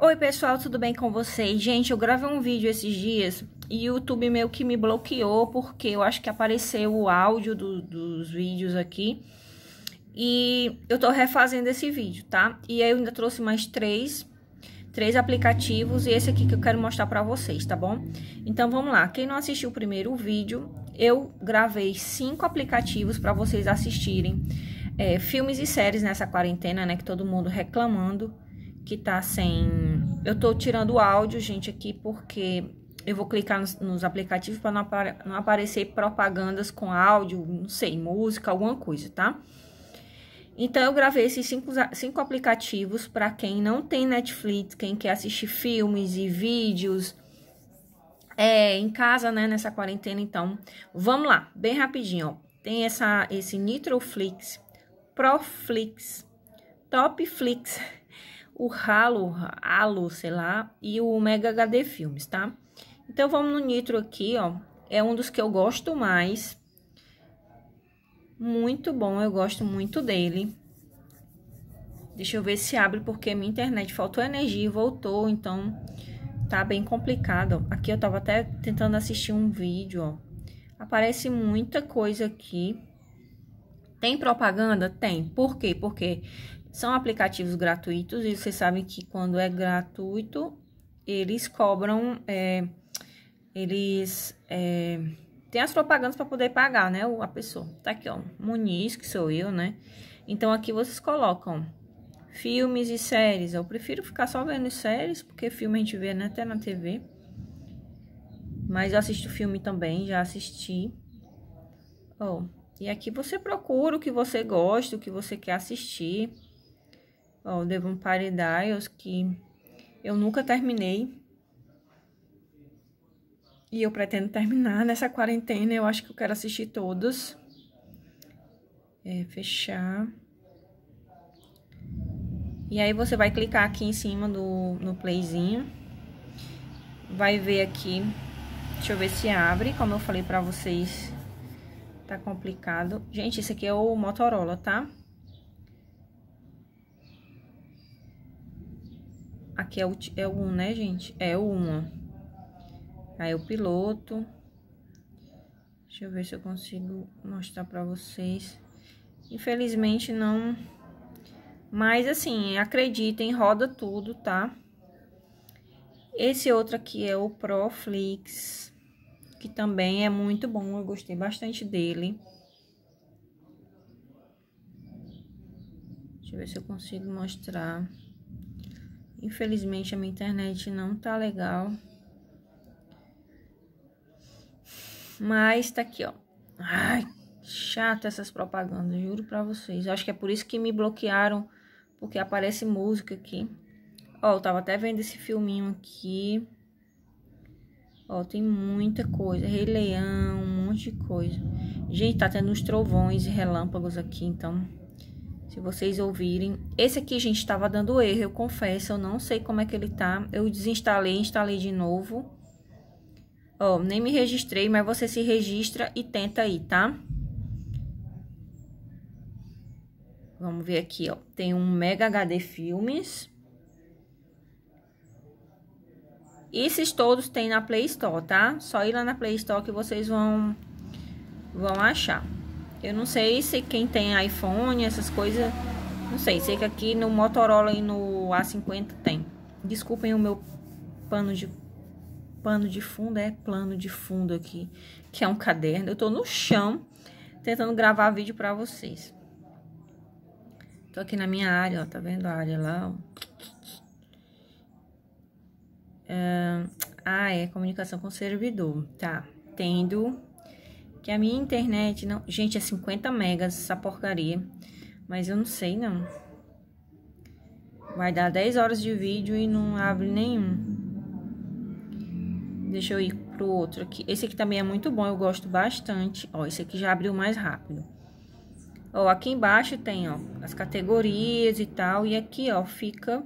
Oi pessoal, tudo bem com vocês? Gente, eu gravei um vídeo esses dias e o YouTube meio que me bloqueou porque eu acho que apareceu o áudio do, dos vídeos aqui e eu tô refazendo esse vídeo, tá? E aí eu ainda trouxe mais três, três aplicativos e esse aqui que eu quero mostrar pra vocês, tá bom? Então vamos lá, quem não assistiu o primeiro vídeo, eu gravei cinco aplicativos pra vocês assistirem é, filmes e séries nessa quarentena, né? Que todo mundo reclamando que tá sem eu tô tirando o áudio, gente, aqui porque eu vou clicar nos, nos aplicativos para não, não, aparecer propagandas com áudio, não sei, música, alguma coisa, tá? Então, eu gravei esses cinco, cinco aplicativos para quem não tem Netflix, quem quer assistir filmes e vídeos é, em casa, né, nessa quarentena. Então, vamos lá, bem rapidinho, ó. Tem essa, esse Nitroflix, Proflix, Topflix o Halo, Halo, sei lá, e o Mega HD Filmes, tá? Então, vamos no Nitro aqui, ó. É um dos que eu gosto mais. Muito bom, eu gosto muito dele. Deixa eu ver se abre, porque minha internet faltou energia e voltou, então tá bem complicado. Aqui eu tava até tentando assistir um vídeo, ó. Aparece muita coisa aqui. Tem propaganda? Tem. Por quê? Porque são aplicativos gratuitos e vocês sabem que quando é gratuito, eles cobram, é, eles é, têm as propagandas para poder pagar, né? A pessoa. Tá aqui, ó, Muniz, que sou eu, né? Então, aqui vocês colocam filmes e séries. Eu prefiro ficar só vendo séries, porque filme a gente vê né, até na TV. Mas eu assisto filme também, já assisti. Oh, e aqui você procura o que você gosta, o que você quer assistir. Ó, Devon Dials, que eu nunca terminei. E eu pretendo terminar nessa quarentena. Eu acho que eu quero assistir todos. É, fechar. E aí você vai clicar aqui em cima do, no playzinho. Vai ver aqui. Deixa eu ver se abre. Como eu falei pra vocês, tá complicado. Gente, isso aqui é o Motorola, tá? Tá? Aqui é o, é o 1, né, gente? É o 1, ó. Aí, o piloto. Deixa eu ver se eu consigo mostrar pra vocês. Infelizmente, não... Mas, assim, acreditem, roda tudo, tá? Esse outro aqui é o Proflix, que também é muito bom, eu gostei bastante dele. Deixa eu ver se eu consigo mostrar... Infelizmente, a minha internet não tá legal. Mas tá aqui, ó. Ai, chato essas propagandas, juro pra vocês. acho que é por isso que me bloquearam, porque aparece música aqui. Ó, eu tava até vendo esse filminho aqui. Ó, tem muita coisa. Rei Leão, um monte de coisa. Gente, tá tendo uns trovões e relâmpagos aqui, então... Se vocês ouvirem. Esse aqui, gente, estava dando erro, eu confesso. Eu não sei como é que ele tá. Eu desinstalei, instalei de novo. Ó, nem me registrei, mas você se registra e tenta aí, tá? Vamos ver aqui, ó. Tem um Mega HD Filmes. Esses todos tem na Play Store, tá? Só ir lá na Play Store que vocês vão, vão achar. Eu não sei se quem tem iPhone, essas coisas. Não sei, sei que aqui no Motorola e no A50 tem. Desculpem o meu pano de pano de fundo, é plano de fundo aqui, que é um caderno. Eu tô no chão tentando gravar vídeo pra vocês. Tô aqui na minha área, ó, tá vendo a área lá, ó. Ah, é comunicação com servidor, tá. Tendo que a minha internet não. Gente, é 50 megas essa porcaria. Mas eu não sei não. Vai dar 10 horas de vídeo e não abre nenhum. Deixa eu ir pro outro aqui. Esse aqui também é muito bom, eu gosto bastante. Ó, esse aqui já abriu mais rápido. Ó, aqui embaixo tem, ó, as categorias e tal. E aqui, ó, fica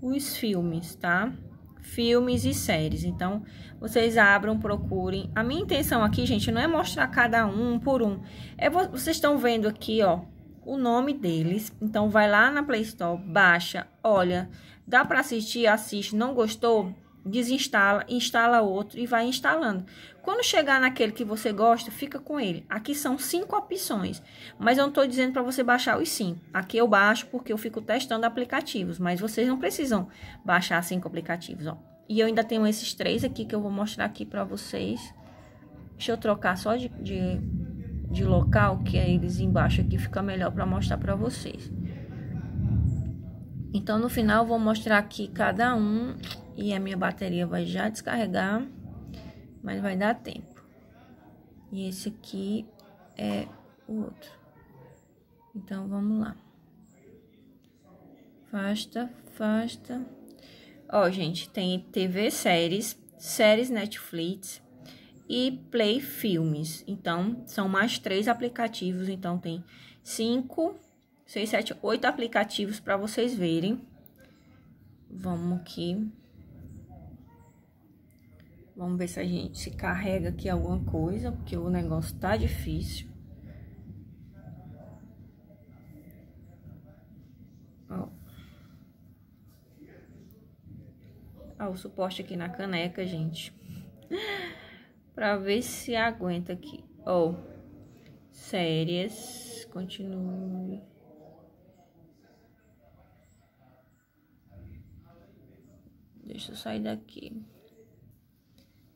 os filmes, tá? Tá? filmes e séries. Então, vocês abram, procurem. A minha intenção aqui, gente, não é mostrar cada um, por um. É, vocês estão vendo aqui, ó, o nome deles. Então, vai lá na Play Store, baixa, olha. Dá para assistir, assiste. Não gostou? desinstala, instala outro e vai instalando. Quando chegar naquele que você gosta, fica com ele. Aqui são cinco opções, mas eu não estou dizendo para você baixar os cinco. Aqui eu baixo porque eu fico testando aplicativos, mas vocês não precisam baixar cinco aplicativos, ó. E eu ainda tenho esses três aqui que eu vou mostrar aqui para vocês. Deixa eu trocar só de, de, de local, que é eles embaixo aqui fica melhor para mostrar para vocês. Então, no final, vou mostrar aqui cada um e a minha bateria vai já descarregar, mas vai dar tempo. E esse aqui é o outro. Então, vamos lá. Fasta, fasta. Ó, gente, tem TV séries, séries Netflix e Play Filmes. Então, são mais três aplicativos. Então, tem cinco 6, 7, 8 aplicativos para vocês verem. Vamos aqui. Vamos ver se a gente se carrega aqui alguma coisa, porque o negócio tá difícil. Ó. Ó o suporte aqui na caneca, gente. pra ver se aguenta aqui. Ó. Séries. Continue. Deixa eu sair daqui.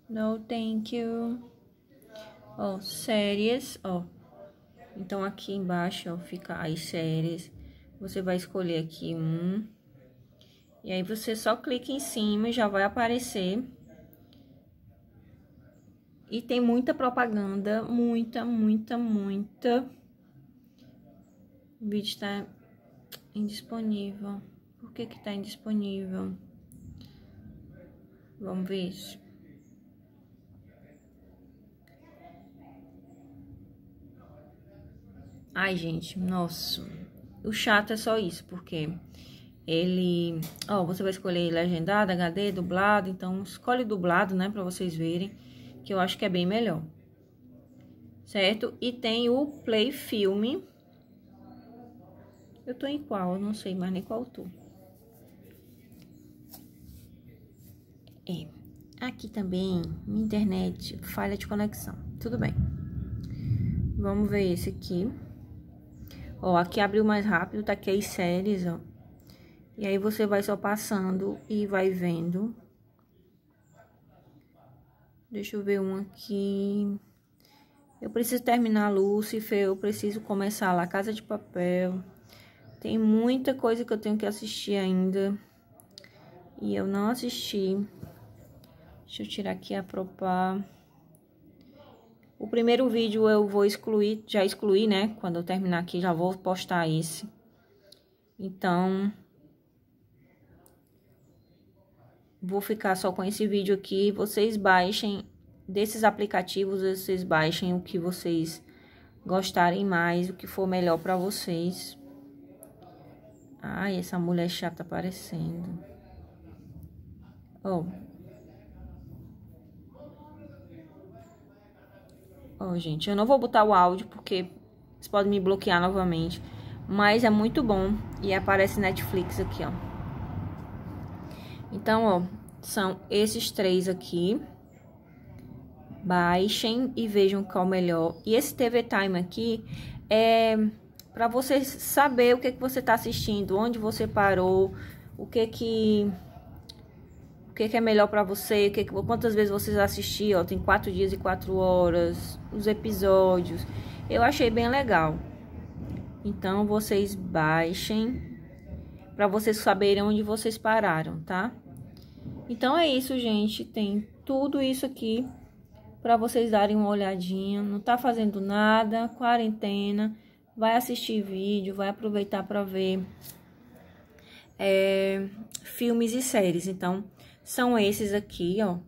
No, thank you. Ó, séries, ó. Então, aqui embaixo, ó, fica as séries. Você vai escolher aqui um. E aí, você só clica em cima e já vai aparecer. E tem muita propaganda, muita, muita, muita. O vídeo tá indisponível. Por que que tá indisponível? Vamos ver isso. Ai, gente, nossa. O chato é só isso, porque ele... Ó, oh, você vai escolher legendado, HD, dublado. Então, escolhe dublado, né, pra vocês verem, que eu acho que é bem melhor. Certo? E tem o Play Filme. Eu tô em qual? Eu não sei mais nem qual tô. É, aqui também, minha internet, falha de conexão. Tudo bem. Vamos ver esse aqui. Ó, aqui abriu mais rápido, tá aqui as séries, ó. E aí você vai só passando e vai vendo. Deixa eu ver um aqui. Eu preciso terminar Lúcifer, eu preciso começar lá Casa de Papel. Tem muita coisa que eu tenho que assistir ainda. E eu não assisti. Deixa eu tirar aqui a propa. O primeiro vídeo eu vou excluir, já excluí, né? Quando eu terminar aqui, já vou postar esse. Então, vou ficar só com esse vídeo aqui. Vocês baixem desses aplicativos, vocês baixem o que vocês gostarem mais, o que for melhor para vocês. Ai, essa mulher chata aparecendo. Oh, Ó, oh, gente, eu não vou botar o áudio porque vocês podem me bloquear novamente. Mas é muito bom e aparece Netflix aqui, ó. Então, ó, são esses três aqui. Baixem e vejam qual é o melhor. E esse TV Time aqui é para você saber o que, que você está assistindo, onde você parou, o que que o que, é melhor para você, que, quantas vezes vocês assistiram, tem quatro dias e quatro horas, os episódios. Eu achei bem legal. Então vocês baixem para vocês saberem onde vocês pararam, tá? Então é isso, gente. Tem tudo isso aqui para vocês darem uma olhadinha. Não tá fazendo nada, quarentena. Vai assistir vídeo, vai aproveitar para ver é, filmes e séries. Então, são esses aqui, ó.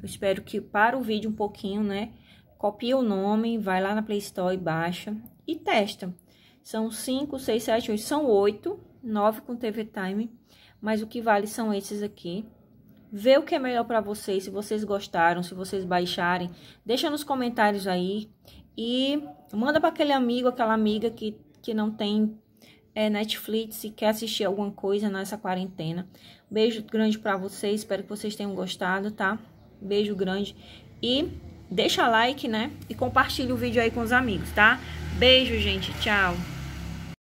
Eu espero que para o vídeo um pouquinho, né? Copia o nome, vai lá na Play Store e baixa e testa. São 5, 6, 7, 8, são 8, 9 com TV Time, mas o que vale são esses aqui. Vê o que é melhor para vocês, se vocês gostaram, se vocês baixarem, deixa nos comentários aí e manda para aquele amigo, aquela amiga que, que não tem é, Netflix e quer assistir alguma coisa nessa quarentena. Beijo grande para vocês, espero que vocês tenham gostado, tá? Beijo grande e deixa like, né? E compartilha o vídeo aí com os amigos, tá? Beijo, gente. Tchau.